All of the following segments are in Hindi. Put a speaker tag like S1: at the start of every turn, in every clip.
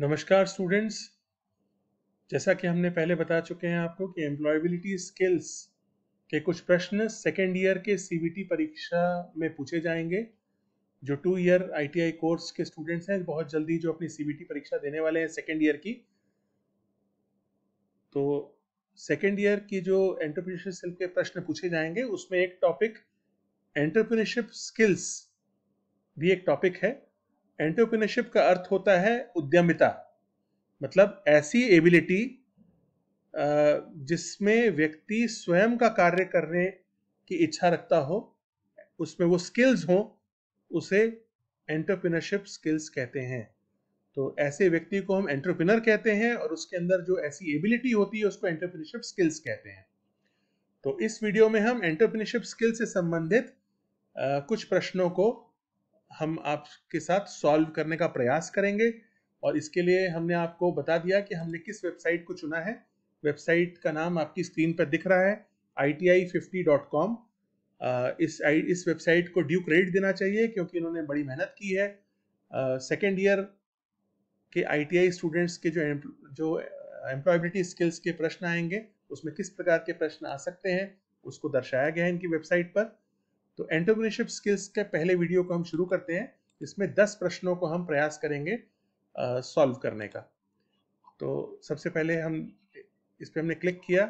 S1: नमस्कार स्टूडेंट्स जैसा कि हमने पहले बता चुके हैं आपको कि एम्प्लॉयबिलिटी स्किल्स के कुछ प्रश्न सेकेंड ईयर के सीबीटी परीक्षा में पूछे जाएंगे जो टू ईयर आईटीआई कोर्स के स्टूडेंट्स हैं बहुत जल्दी जो अपनी सीबीटी परीक्षा देने वाले हैं सेकेंड ईयर की तो सेकेंड ईयर की जो एंटरप्रीनरशिप के प्रश्न पूछे जाएंगे उसमें एक टॉपिक एंटरप्रीनरशिप स्किल्स भी एक टॉपिक है एंटरप्रिनरशिप का अर्थ होता है उद्यमिता मतलब ऐसी एबिलिटी जिसमें व्यक्ति स्वयं का कार्य करने की इच्छा रखता हो उसमें वो स्किल्स हो उसे एंटरप्रिनरशिप स्किल्स कहते हैं तो ऐसे व्यक्ति को हम एंटरप्रिनर कहते हैं और उसके अंदर जो ऐसी एबिलिटी होती है उसको एंटरप्रेन्योरशिप स्किल्स कहते हैं तो इस वीडियो में हम एंटरप्रेन्योरशिप स्किल्स से संबंधित कुछ प्रश्नों को हम आपके साथ सॉल्व करने का प्रयास करेंगे और इसके लिए हमने आपको बता दिया कि हमने किस वेबसाइट को चुना है वेबसाइट का नाम आपकी स्क्रीन पर दिख रहा है I T I fifty dot com इस इस वेबसाइट को ड्यू क्रेडिट देना चाहिए क्योंकि इन्होंने बड़ी मेहनत की है सेकेंड uh, ईयर के आई स्टूडेंट्स के जो जो एम्प्लॉयबिलिटी स्किल्स के प्रश्न आएंगे उसमें किस प्रकार के प्रश्न आ सकते हैं उसको दर्शाया गया है इनकी वेबसाइट पर तो एंटरप्रीनरशिप स्किल्स के पहले वीडियो को हम शुरू करते हैं इसमें दस प्रश्नों को हम प्रयास करेंगे सॉल्व करने का तो सबसे पहले हम इस पर हमने क्लिक किया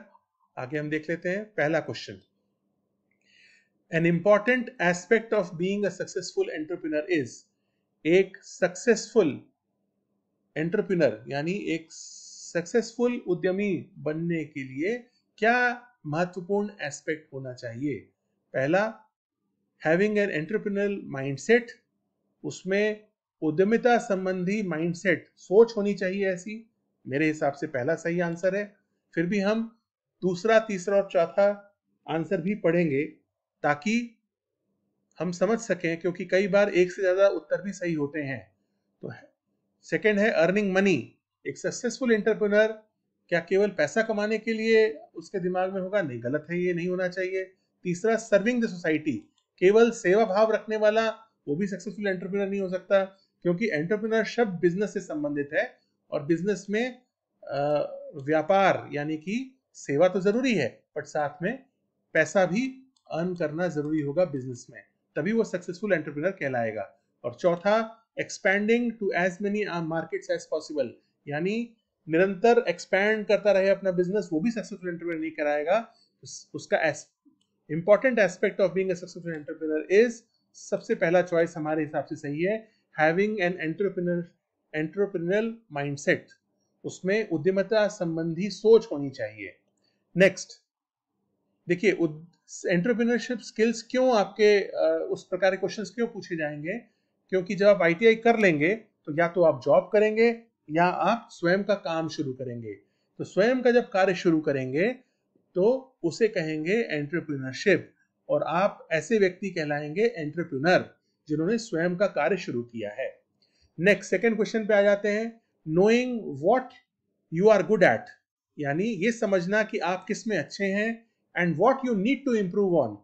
S1: आगे हम देख लेते हैं पहला question an important aspect of being successful entrepreneur is एक सक्सेसफुल एंटरप्रिनर यानी एक सक्सेसफुल उद्यमी बनने के लिए क्या महत्वपूर्ण एस्पेक्ट होना चाहिए पहला हैविंग एन एंटरप्रिनल माइंडसेट उसमें उद्यमिता संबंधी माइंडसेट सोच होनी चाहिए ऐसी मेरे हिसाब से पहला सही आंसर है फिर भी हम दूसरा तीसरा और चौथा आंसर भी पढ़ेंगे ताकि हम समझ सकें क्योंकि कई बार एक से ज़्यादा उत्तर भी सही होते हैं तो सेकेंड है अर्निंग मनी एक सक्सेसफुल एंटरप्रेनर क्या केवल पैसा कमाने के लिए उसके दिमाग में होगा नहीं गलत है ये नहीं होना चाहिए तीसरा सर्विंग द सोसाइटी केवल सेवा भाव रखने वाला वो भी सक्सेसफुल एंटरप्रेनर नहीं हो सकता क्योंकि एंटरप्रेनर शब्द बिजनेस से संबंधित है और बिजनेस में व्यापार यानी कि सेवा तो जरूरी है बट साथ में पैसा भी अर्न करना जरूरी होगा बिजनेस में तभी वो सक्सेसफुल एंटरप्रेनर कहलाएगा और चौथा expanding to as many markets as possible यानी निरंतर एक्सपैंड करता रहे अपना बिजनेस वो भी सक्सेसफुल एंटरप्रेनर नहीं कराएगा उसका important aspect of being successful entrepreneur is सबसे पहला चॉइस हमारे हिसाब से सही है having an entrepreneur entrepreneurial mindset उसमें उद्यमता संबंधी सोच होनी चाहिए नेक्स्ट देखिए एंटरप्रेन्योरशिप स्किल्स क्यों आपके उस प्रकार के क्वेश्चंस क्यों पूछे जाएंगे क्योंकि जब आप आईटीआई कर लेंगे तो या तो आप जॉब करेंगे या आप स्वयं का काम शुरू करेंगे तो स्वयं का जब कार्य शुरू करेंगे तो उसे कहेंगे एंटरप्रिनरशिप और आप ऐसे व्यक्ति कहलाएंगे एंटरप्रिनर जिन्होंने स्वयं का कार्य शुरू किया है नेक्स्ट सेकेंड क्वेश्चन पे आ जाते हैं knowing what you are good at यानी ये समझना कि आप किस में अच्छे हैं and what you need to improve on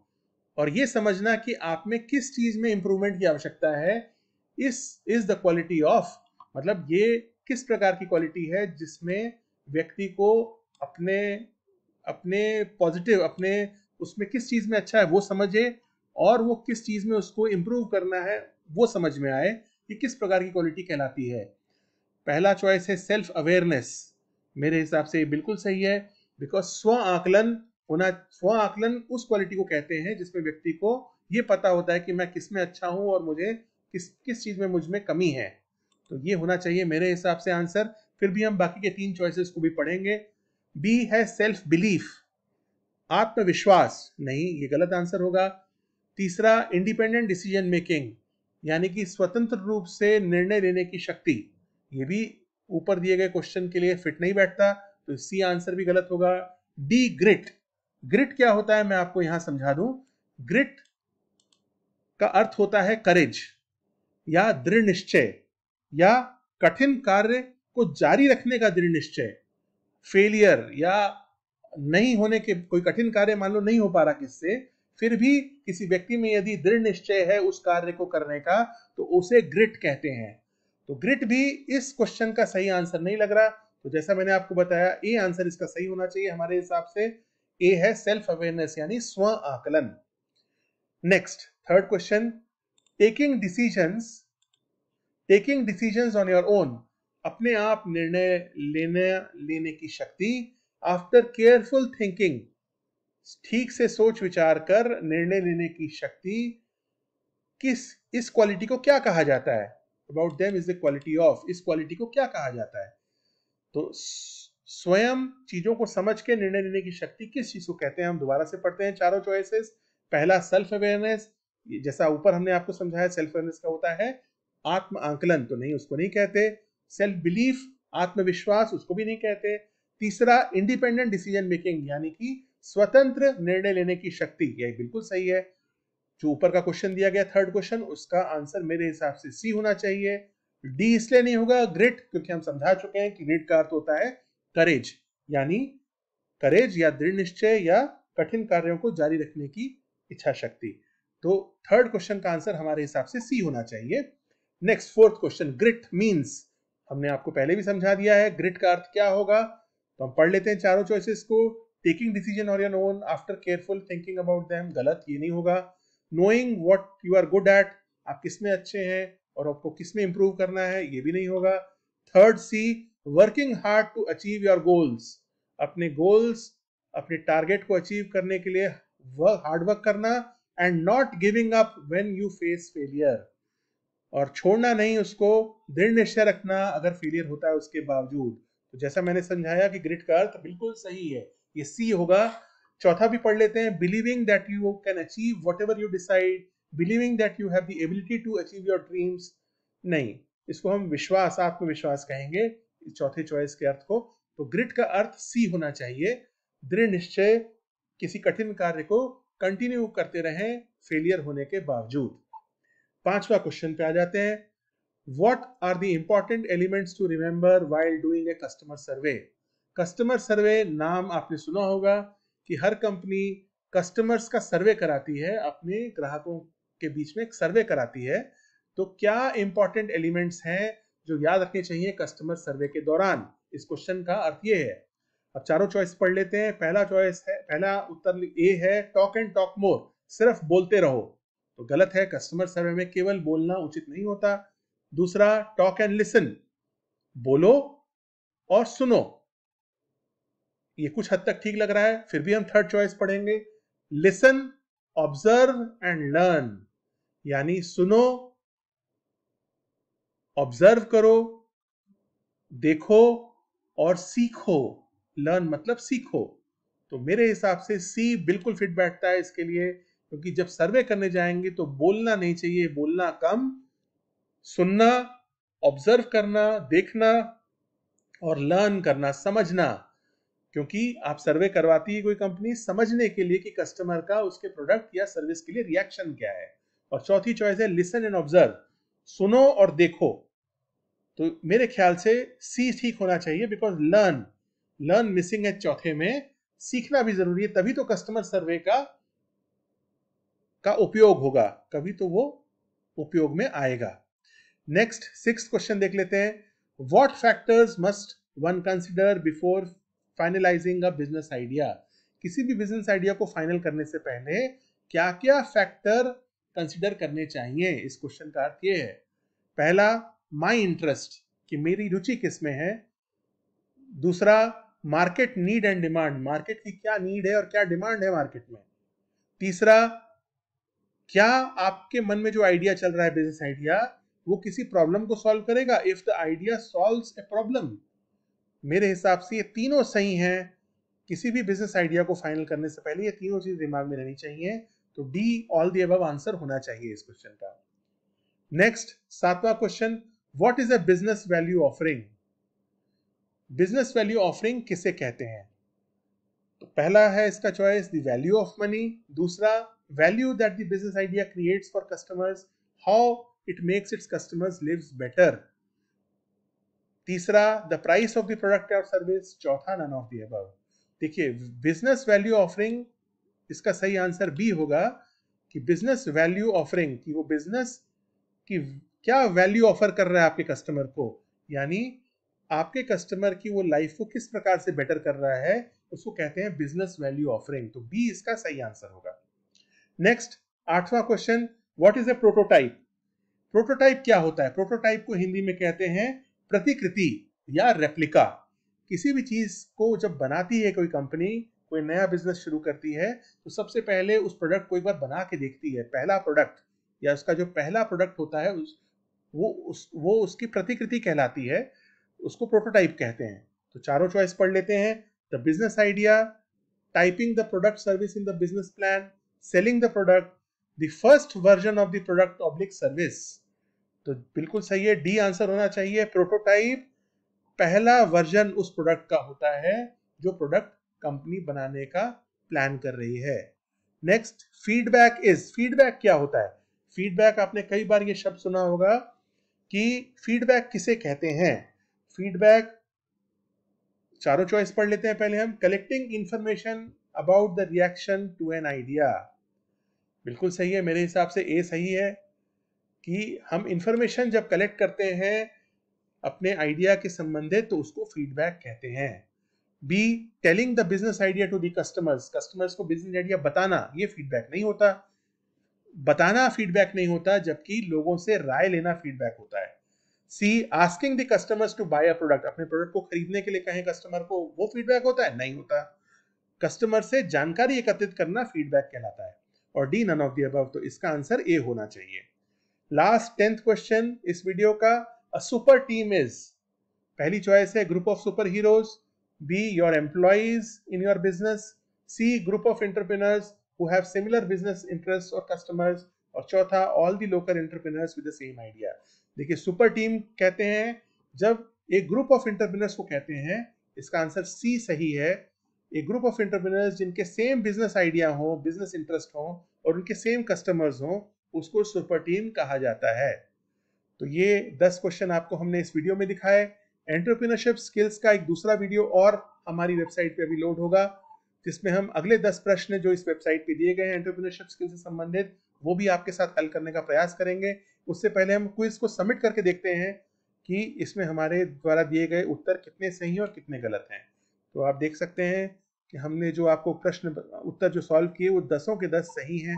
S1: और ये समझना कि आप में किस चीज में इंप्रूवमेंट की आवश्यकता है इस इज द क्वालिटी ऑफ मतलब ये किस प्रकार की क्वालिटी है जिसमें व्यक्ति को अपने अपने पॉजिटिव अपने उसमें किस चीज़ में अच्छा है वो समझे और वो किस चीज़ में उसको इम्प्रूव करना है वो समझ में आए कि किस प्रकार की क्वालिटी कहलाती है पहला चॉइस है सेल्फ अवेयरनेस मेरे हिसाब से बिल्कुल सही है बिकॉज स्व आकलन होना स्व आकलन उस क्वालिटी को कहते हैं जिसमें व्यक्ति को ये पता होता है कि मैं किस में अच्छा हूँ और मुझे किस किस चीज़ में मुझ में कमी है तो ये होना चाहिए मेरे हिसाब से आंसर फिर भी हम बाकी के तीन चॉइसेस को भी पढ़ेंगे बी है सेल्फ बिलीफ आत्मविश्वास नहीं ये गलत आंसर होगा तीसरा इंडिपेंडेंट डिसीजन मेकिंग यानी कि स्वतंत्र रूप से निर्णय लेने की शक्ति ये भी ऊपर दिए गए क्वेश्चन के लिए फिट नहीं बैठता तो सी आंसर भी गलत होगा डी ग्रिट ग्रिट क्या होता है मैं आपको यहां समझा दूं ग्रिट का अर्थ होता है करेज या दृढ़ निश्चय या कठिन कार्य को जारी रखने का दृढ़ निश्चय फेलियर या नहीं होने के कोई कठिन कार्य मान लो नहीं हो पा रहा किससे फिर भी किसी व्यक्ति में यदि दृढ़ निश्चय है उस कार्य को करने का तो उसे ग्रिट कहते हैं तो ग्रिट भी इस क्वेश्चन का सही आंसर नहीं लग रहा तो जैसा मैंने आपको बताया ए आंसर इसका सही होना चाहिए हमारे हिसाब से ए है सेल्फ अवेयरनेस यानी स्व आकलन next third question taking decision taking decision on your own अपने आप निर्णय लेने लेने की शक्ति आफ्टर केयरफुल थिंकिंग ठीक से सोच विचार कर निर्णय लेने की शक्ति किस इस क्वालिटी को क्या कहा जाता है about them is the quality of इस क्वालिटी को क्या कहा जाता है तो स्वयं चीजों को समझ के निर्णय लेने की शक्ति किस चीज को कहते हैं हम दोबारा से पढ़ते हैं चारों चॉइसेस पहला सेल्फ अवेयरनेस जैसा ऊपर हमने आपको समझाया सेल्फ अवेयरनेस का होता है आत्म आंकलन तो नहीं उसको नहीं कहते सेल्फ बिलीफ आत्मविश्वास उसको भी नहीं कहते तीसरा इंडिपेंडेंट डिसीजन मेकिंग यानी कि स्वतंत्र निर्णय लेने की शक्ति यह बिल्कुल सही है जो ऊपर का क्वेश्चन दिया गया थर्ड क्वेश्चन उसका आंसर मेरे हिसाब से सी होना चाहिए डी इसलिए नहीं होगा ग्रिट क्योंकि हम समझा चुके हैं कि ग्रिट का अर्थ होता है करेज यानी करेज या दृढ़ निश्चय या कठिन कार्यों को जारी रखने की इच्छा शक्ति तो थर्ड क्वेश्चन का आंसर हमारे हिसाब से सी होना चाहिए next fourth question grit means हमने आपको पहले भी समझा दिया है ग्रिड का अर्थ क्या होगा तो हम पढ़ लेते हैं चारों चॉइसेस को टेकिंग डिसीजन और your own after careful thinking about them गलत ये नहीं होगा knowing what you are good at आप किस में अच्छे हैं और आपको किस में इम्प्रूव करना है ये भी नहीं होगा third C working hard to achieve your goals अपने गोल्स अपने टारगेट को अचीव करने के लिए वर्क हार्डवर्क करना and not giving up when you face failure और छोड़ना नहीं उसको दृढ़ निश्चय रखना अगर फेलियर होता है उसके बावजूद तो जैसा मैंने समझाया कि ग्रिट का अर्थ बिल्कुल सही है ये सी होगा चौथा भी पढ़ लेते हैं believing that you can achieve whatever you decide believing that you have the ability to achieve your dreams नहीं इसको हम विश्वास आत्मविश्वास कहेंगे चौथे चॉइस के अर्थ को तो ग्रिट का अर्थ सी होना चाहिए दृढ़ निश्चय किसी कठिन कार्य को कंटिन्यू करते रहें फेलियर होने के बावजूद पांचवा क्वेश्चन पे आ जाते हैं what are the important elements to remember while doing a customer survey customer survey नाम आपने सुना होगा कि हर कंपनी कस्टमर्स का सर्वे कराती है अपने ग्राहकों के बीच में एक सर्वे कराती है तो क्या इंपॉर्टेंट एलिमेंट्स हैं जो याद रखने चाहिए कस्टमर सर्वे के दौरान इस क्वेश्चन का अर्थ ये है अब चारों चॉइस पढ़ लेते हैं पहला चॉइस है पहला उत्तर ए है टॉक एंड टॉक मोर सिर्फ बोलते रहो तो गलत है कस्टमर सर्वे में केवल बोलना उचित नहीं होता दूसरा टॉक एंड लिसन बोलो और सुनो ये कुछ हद तक ठीक लग रहा है फिर भी हम थर्ड चॉइस पढ़ेंगे लिसन ऑब्जर्व एंड लर्न यानी सुनो ऑब्जर्व करो देखो और सीखो लर्न मतलब सीखो तो मेरे हिसाब से सी बिल्कुल फिट बैठता है इसके लिए क्योंकि जब सर्वे करने जाएंगे तो बोलना नहीं चाहिए बोलना कम सुनना ऑब्जर्व करना देखना और लर्न करना समझना क्योंकि आप सर्वे करवाती है कोई कंपनी समझने के लिए कि कस्टमर का उसके प्रोडक्ट या सर्विस के लिए रिएक्शन क्या है और चौथी चॉइस है लिसन एंड ऑब्जर्व सुनो और देखो तो मेरे ख्याल से सी ठीक होना चाहिए बिकॉज लर्न लर्न मिसिंग है चौथे में सीखना भी जरूरी है तभी तो कस्टमर सर्वे का का उपयोग होगा कभी तो वो उपयोग में आएगा नेक्स्ट सिक्स क्वेश्चन देख लेते हैं what factors must one consider before finalising a business idea किसी भी बिजनेस आइडिया को फाइनल करने से पहले क्या क्या फैक्टर कंसिडर करने चाहिए इस क्वेश्चन का अर्थ ये है पहला माई इंटरेस्ट कि मेरी रुचि किस में है दूसरा market need and demand market की क्या नीड है और क्या डिमांड है मार्केट में तीसरा क्या आपके मन में जो आइडिया चल रहा है बिजनेस आइडिया वो किसी प्रॉब्लम को सॉल्व करेगा if the idea solves a problem मेरे हिसाब से ये तीनों सही हैं किसी भी बिजनेस आइडिया को फाइनल करने से पहले ये तीनों चीज दिमाग में रहनी चाहिए तो डी ऑल दी अब आंसर होना चाहिए इस क्वेश्चन का नेक्स्ट सातवां question what is a business value offering business value offering किसे कहते हैं तो पहला है इसका choice the value of money दूसरा value that the business idea creates for customers how it makes its customers lives better तीसरा the price of the product और सर्विस चौथा नन ऑफ द देखिए बिजनेस वैल्यू ऑफरिंग इसका सही आंसर बी होगा कि बिजनेस वैल्यू ऑफरिंग कि वो बिजनेस की क्या वैल्यू ऑफर कर रहा है आपके कस्टमर को यानी आपके कस्टमर की वो लाइफ को किस प्रकार से बेटर कर रहा है उसको कहते हैं बिजनेस वैल्यू ऑफरिंग तो बी इसका सही आंसर होगा नेक्स्ट आठवां question what is a prototype prototype क्या होता है प्रोटोटाइप को हिंदी में कहते हैं प्रतिकृति या रेप्लिका किसी भी चीज को जब बनाती है कोई कंपनी कोई नया बिजनेस शुरू करती है तो सबसे पहले उस प्रोडक्ट को एक बार बना के देखती है पहला प्रोडक्ट या उसका जो पहला प्रोडक्ट होता है उस वो उस वो उसकी प्रतिकृति कहलाती है उसको प्रोटोटाइप कहते हैं तो चारों चॉइस पढ़ लेते हैं the business idea typing the product service in the business plan selling the product the first version of the product oblique service तो बिल्कुल सही है डी आंसर होना चाहिए प्रोटोटाइप पहला वर्जन उस प्रोडक्ट का होता है जो प्रोडक्ट कंपनी बनाने का प्लान कर रही है नेक्स्ट फीडबैक इज फीडबैक क्या होता है फीडबैक आपने कई बार ये शब्द सुना होगा कि फीडबैक किसे कहते हैं फीडबैक चारों चॉइस पढ़ लेते हैं पहले हम collecting information about the reaction to an idea बिल्कुल सही है मेरे हिसाब से ए सही है कि हम इंफॉर्मेशन जब कलेक्ट करते हैं अपने आइडिया के संबंधित तो उसको फीडबैक कहते हैं B telling the business idea to the customers customers को बिजनेस आइडिया बताना ये फीडबैक नहीं होता बताना फीडबैक नहीं होता जबकि लोगों से राय लेना फीडबैक होता है C asking the customers to buy a product अपने प्रोडक्ट को खरीदने के लिए कहें कस्टमर को वो फीडबैक होता है नहीं होता कस्टमर से जानकारी एकत्रित करना फीडबैक कहलाता है और D none of the above तो इसका आंसर ए होना चाहिए लास्ट टेंथ क्वेश्चन इस वीडियो का अ सुपर टीम इज पहली चॉइस है group of super heroes B your employees in your business C group of entrepreneurs who have similar business interests or customers और चौथा all the local entrepreneurs with the same idea देखिए सुपर टीम कहते हैं जब एक ग्रुप ऑफ एंटरप्रेनर्स को कहते हैं इसका आंसर सी सही है ए ग्रुप ऑफ एंटरप्रेन्योर्स जिनके सेम बिजनेस आइडिया हो बिजनेस इंटरेस्ट हो और उनके सेम कस्टमर्स हो उसको सुपर टीम कहा जाता है तो ये दस क्वेश्चन आपको हमने इस वीडियो में दिखाए एंटरप्रीनरशिप स्किल्स का एक दूसरा वीडियो और हमारी वेबसाइट पे अभी लोड होगा जिसमें हम अगले दस प्रश्न जो इस वेबसाइट पे दिए गए हैं एंटरप्रेन्योरशिप स्किल से संबंधित वो भी आपके साथ हल करने का प्रयास करेंगे उससे पहले हम क्विज को सबमिट करके देखते हैं कि इसमें हमारे द्वारा दिए गए उत्तर कितने सही और कितने गलत हैं तो आप देख सकते हैं कि हमने जो आपको प्रश्न उत्तर जो सॉल्व किए वो दसों के दस सही हैं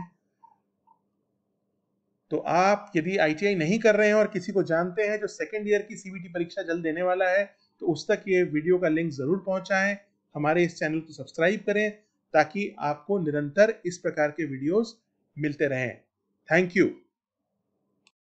S1: तो आप यदि आईटीआई नहीं कर रहे हैं और किसी को जानते हैं जो सेकेंड ईयर की सीबीटी परीक्षा जल्द देने वाला है तो उस तक ये वीडियो का लिंक ज़रूर पहुंचाएं हमारे इस चैनल को सब्सक्राइब करें ताकि आपको निरंतर इस प्रकार के वीडियोस मिलते रहें थैंक यू